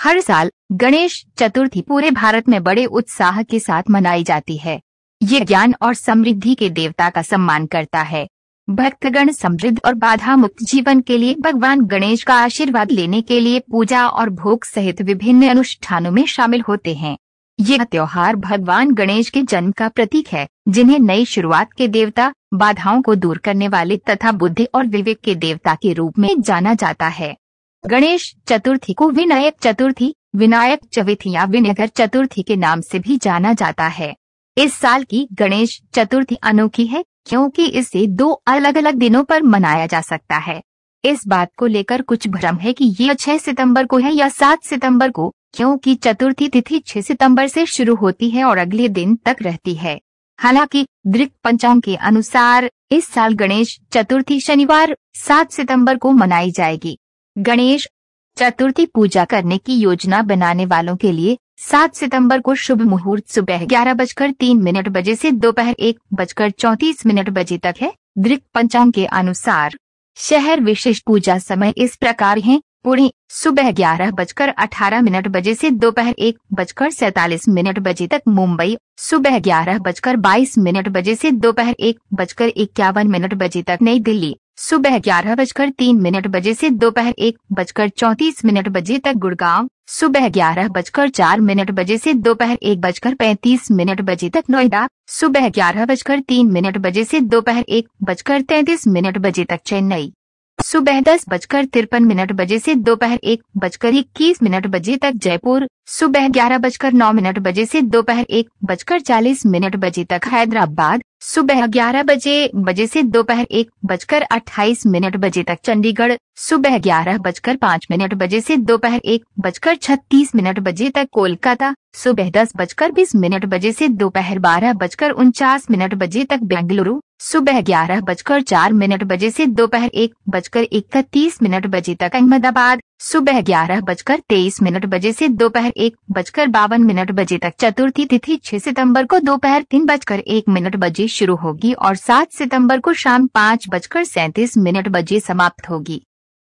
हर साल गणेश चतुर्थी पूरे भारत में बड़े उत्साह के साथ मनाई जाती है ये ज्ञान और समृद्धि के देवता का सम्मान करता है भक्तगण समृद्ध और बाधा मुक्त जीवन के लिए भगवान गणेश का आशीर्वाद लेने के लिए पूजा और भोग सहित विभिन्न अनुष्ठानों में शामिल होते हैं ये त्योहार भगवान गणेश के जन्म का प्रतीक है जिन्हें नई शुरुआत के देवता बाधाओं को दूर करने वाले तथा बुद्धि और विवेक के देवता के रूप में जाना जाता है गणेश चतुर्थी को विनायक चतुर्थी विनायक चविथी या विनायकर चतुर्थी के नाम से भी जाना जाता है इस साल की गणेश चतुर्थी अनोखी है क्योंकि इसे दो अलग अलग दिनों पर मनाया जा सकता है इस बात को लेकर कुछ भ्रम है कि ये 6 सितंबर को है या 7 सितंबर को क्योंकि चतुर्थी तिथि 6 सितंबर से शुरू होती है और अगले दिन तक रहती है हालांकि दृक पंचांग के अनुसार इस साल गणेश चतुर्थी शनिवार 7 सितंबर को मनाई जाएगी गणेश चतुर्थी पूजा करने की योजना बनाने वालों के लिए सात सितंबर को शुभ मुहूर्त सुबह ग्यारह बजकर तीन मिनट बजे से दोपहर एक बजकर चौतीस मिनट बजे तक है दृक पंचांग के अनुसार शहर विशेष पूजा समय इस प्रकार है पुणे सुबह ग्यारह बजकर अठारह मिनट बजे से दोपहर एक बजकर सैतालीस मिनट बजे तक मुंबई सुबह ग्यारह बजकर बाईस मिनट बजे से दोपहर एक बजकर इक्यावन मिनट बजे तक नई दिल्ली सुबह ग्यारह बजकर तीन मिनट बजे से दोपहर एक बजकर चौंतीस मिनट बजे तक गुड़गांव सुबह ग्यारह बजकर चार मिनट बजे से दोपहर एक बजकर पैंतीस मिनट बजे तक नोएडा सुबह ग्यारह बजकर तीन मिनट बजे से दोपहर एक बजकर तैतीस मिनट बजे तक चेन्नई सुबह दस बजकर तिरपन मिनट बजे से दोपहर एक बजकर इक्कीस मिनट बजे तक जयपुर सुबह ग्यारह बजकर नौ मिनट बजे से दोपहर एक बजकर चालीस मिनट बजे तक हैदराबाद सुबह ग्यारह बजे बजे से दोपहर एक बजकर अट्ठाईस मिनट बजे तक चंडीगढ़ सुबह ग्यारह बजकर पाँच मिनट बजे से दोपहर एक बजकर छत्तीस मिनट बजे तक कोलकाता सुबह दस बजकर बीस मिनट बजे से दोपहर बारह बजकर उनचास मिनट बजे तक बेंगलुरु सुबह ग्यारह बजकर चार मिनट बजे से दोपहर एक बजकर इकतीस मिनट बजे तक अहमदाबाद सुबह ग्यारह बजकर तेईस मिनट बजे से दोपहर एक बजकर बावन मिनट बजे तक चतुर्थी तिथि 6 सितंबर को दोपहर तीन बजकर एक मिनट बजे शुरू होगी और 7 सितंबर को शाम पाँच बजकर सैतीस मिनट बजे समाप्त होगी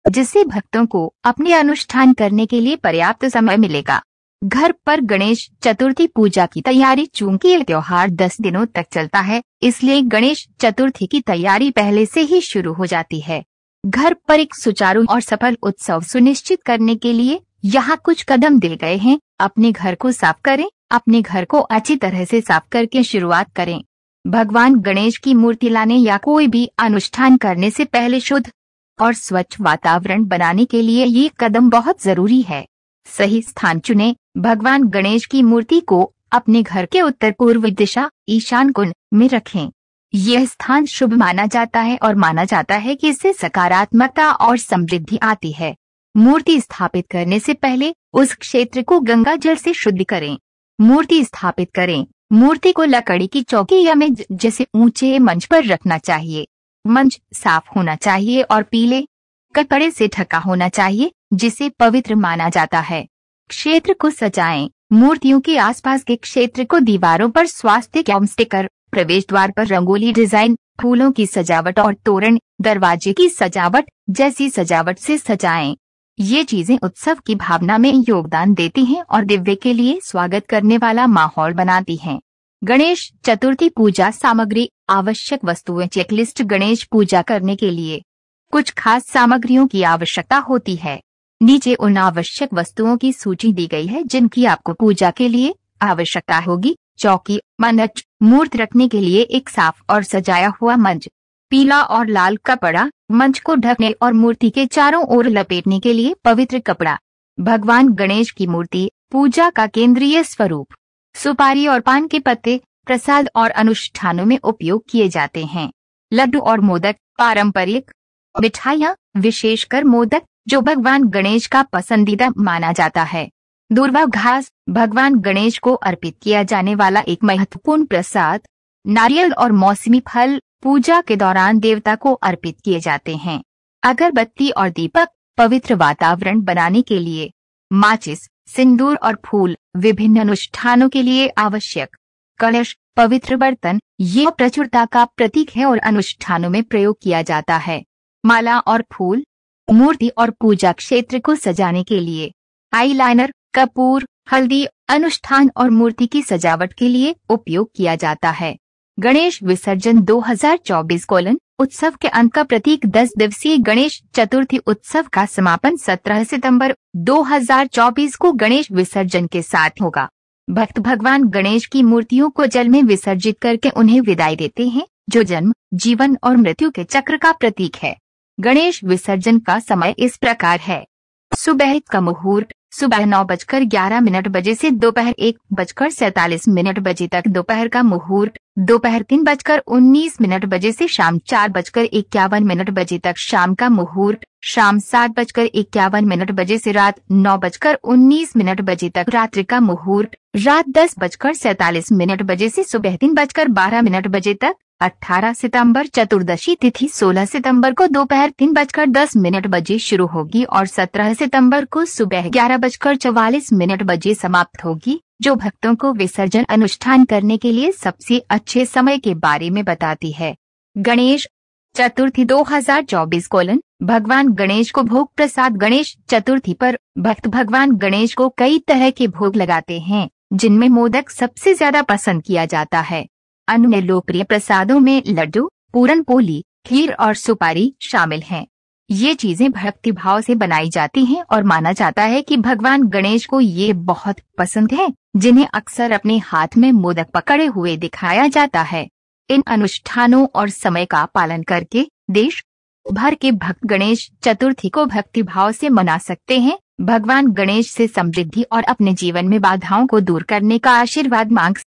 जिससे भक्तों को अपने अनुष्ठान करने के लिए पर्याप्त समय मिलेगा घर पर गणेश चतुर्थी पूजा की तैयारी चूंकि यह त्योहार दस दिनों तक चलता है इसलिए गणेश चतुर्थी की तैयारी पहले से ही शुरू हो जाती है घर पर एक सुचारू और सफल उत्सव सुनिश्चित करने के लिए यहाँ कुछ कदम दिए गए हैं अपने घर को साफ करें अपने घर को अच्छी तरह से साफ करके शुरुआत करें भगवान गणेश की मूर्ति लाने या कोई भी अनुष्ठान करने से पहले शुद्ध और स्वच्छ वातावरण बनाने के लिए ये कदम बहुत जरूरी है सही स्थान चुने भगवान गणेश की मूर्ति को अपने घर के उत्तर पूर्व दिशा ईशान कुंड में रखें यह स्थान शुभ माना जाता है और माना जाता है कि इससे सकारात्मकता और समृद्धि आती है मूर्ति स्थापित करने से पहले उस क्षेत्र को गंगा जल से शुद्ध करें मूर्ति स्थापित करें मूर्ति को लकड़ी की चौकी या मेज जैसे ऊंचे मंच पर रखना चाहिए मंच साफ होना चाहिए और पीले कपड़े से ढका होना चाहिए जिसे पवित्र माना जाता है क्षेत्र को सजाएं मूर्तियों के आसपास के क्षेत्र को दीवारों पर स्वास्थ्य एवं स्टिकर प्रवेश द्वार पर रंगोली डिजाइन फूलों की सजावट और तोरण दरवाजे की सजावट जैसी सजावट से सजाएं। ये चीजें उत्सव की भावना में योगदान देती हैं और दिव्य के लिए स्वागत करने वाला माहौल बनाती हैं। गणेश चतुर्थी पूजा सामग्री आवश्यक वस्तुएं चेकलिस्ट गणेश पूजा करने के लिए कुछ खास सामग्रियों की आवश्यकता होती है नीचे उन आवश्यक वस्तुओं की सूची दी गई है जिनकी आपको पूजा के लिए आवश्यकता होगी चौकी मनच मूर्त रखने के लिए एक साफ और सजाया हुआ मंच पीला और लाल कपड़ा मंच को ढकने और मूर्ति के चारों ओर लपेटने के लिए पवित्र कपड़ा भगवान गणेश की मूर्ति पूजा का केंद्रीय स्वरूप सुपारी और पान के पत्ते प्रसाद और अनुष्ठानों में उपयोग किए जाते हैं लड्डू और मोदक पारंपरिक मिठाइयाँ विशेषकर मोदक जो भगवान गणेश का पसंदीदा माना जाता है दुर्वा घास भगवान गणेश को अर्पित किया जाने वाला एक महत्वपूर्ण प्रसाद नारियल और मौसमी फल पूजा के दौरान देवता को अर्पित किए जाते हैं अगरबत्ती और दीपक पवित्र वातावरण बनाने के लिए माचिस सिंदूर और फूल विभिन्न अनुष्ठानों के लिए आवश्यक कलश पवित्र बर्तन ये प्रचुरता का प्रतीक है और अनुष्ठानों में प्रयोग किया जाता है माला और फूल मूर्ति और पूजा क्षेत्र को सजाने के लिए आईलाइनर कपूर हल्दी अनुष्ठान और मूर्ति की सजावट के लिए उपयोग किया जाता है गणेश विसर्जन 2024 कोलन उत्सव के अंत का प्रतीक 10 दिवसीय गणेश चतुर्थी उत्सव का समापन 17 सितंबर 2024 को गणेश विसर्जन के साथ होगा भक्त भगवान गणेश की मूर्तियों को जल में विसर्जित करके उन्हें विदाई देते हैं जो जन्म जीवन और मृत्यु के चक्र का प्रतीक है गणेश विसर्जन का समय इस प्रकार है सुबह का मुहूर्त सुबह नौ बजकर ग्यारह मिनट बजे से दोपहर एक बजकर सैतालीस मिनट बजे तक दोपहर का मुहूर्त दोपहर तीन बजकर उन्नीस मिनट बजे से शाम चार बजकर इक्यावन मिनट बजे तक शाम का मुहूर्त शाम सात बजकर इक्यावन मिनट बजे से रात नौ बजकर उन्नीस मिनट बजे तक रात्रि का मुहूर्त रात दस बजकर सैतालीस मिनट बजे से सुबह तीन बजकर बारह मिनट बजे तक 18 सितंबर चतुर्दशी तिथि 16 सितंबर को दोपहर तीन बजकर दस मिनट बजे शुरू होगी और 17 सितंबर को सुबह ग्यारह बजकर चौवालीस मिनट बजे समाप्त होगी जो भक्तों को विसर्जन अनुष्ठान करने के लिए सबसे अच्छे समय के बारे में बताती है गणेश चतुर्थी 2024 कोलन भगवान गणेश को भोग प्रसाद गणेश चतुर्थी पर भक्त भगवान गणेश को कई तरह के भोग लगाते हैं जिनमें मोदक सबसे ज्यादा पसंद किया जाता है अन्य लोकप्रिय प्रसादों में लड्डू पूरन पोली खीर और सुपारी शामिल हैं ये चीजें भक्ति भाव से बनाई जाती हैं और माना जाता है कि भगवान गणेश को ये बहुत पसंद है जिन्हें अक्सर अपने हाथ में मोदक पकड़े हुए दिखाया जाता है इन अनुष्ठानों और समय का पालन करके देश भर के भक्त गणेश चतुर्थी को भक्ति भाव से मना सकते हैं भगवान गणेश से समृद्धि और अपने जीवन में बाधाओं को दूर करने का आशीर्वाद मांग